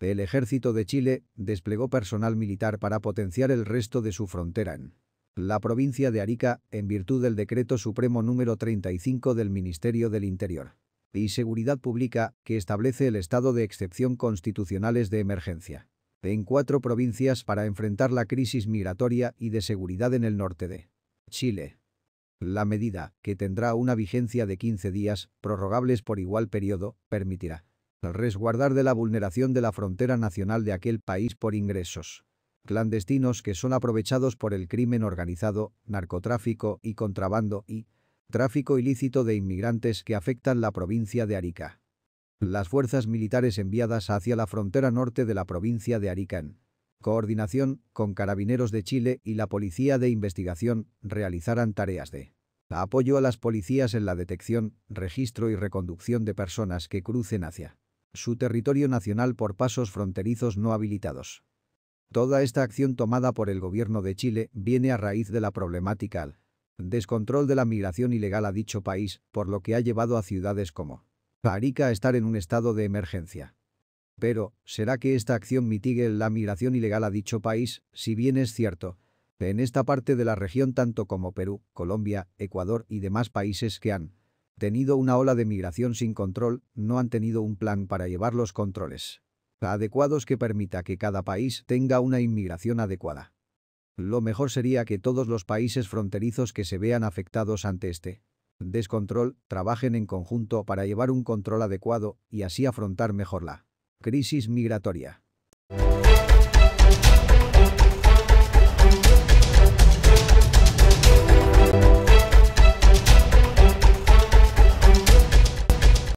El ejército de Chile desplegó personal militar para potenciar el resto de su frontera en la provincia de Arica en virtud del Decreto Supremo número 35 del Ministerio del Interior y Seguridad Pública que establece el estado de excepción constitucionales de emergencia en cuatro provincias para enfrentar la crisis migratoria y de seguridad en el norte de Chile. La medida, que tendrá una vigencia de 15 días, prorrogables por igual periodo, permitirá resguardar de la vulneración de la frontera nacional de aquel país por ingresos clandestinos que son aprovechados por el crimen organizado, narcotráfico y contrabando y tráfico ilícito de inmigrantes que afectan la provincia de Arica. Las fuerzas militares enviadas hacia la frontera norte de la provincia de Arica en coordinación con Carabineros de Chile y la Policía de Investigación realizarán tareas de apoyo a las policías en la detección, registro y reconducción de personas que crucen hacia su territorio nacional por pasos fronterizos no habilitados. Toda esta acción tomada por el gobierno de Chile viene a raíz de la problemática al descontrol de la migración ilegal a dicho país, por lo que ha llevado a ciudades como Parica a estar en un estado de emergencia. Pero, ¿será que esta acción mitigue la migración ilegal a dicho país? Si bien es cierto, en esta parte de la región tanto como Perú, Colombia, Ecuador y demás países que han tenido una ola de migración sin control, no han tenido un plan para llevar los controles adecuados que permita que cada país tenga una inmigración adecuada. Lo mejor sería que todos los países fronterizos que se vean afectados ante este descontrol trabajen en conjunto para llevar un control adecuado y así afrontar mejor la crisis migratoria.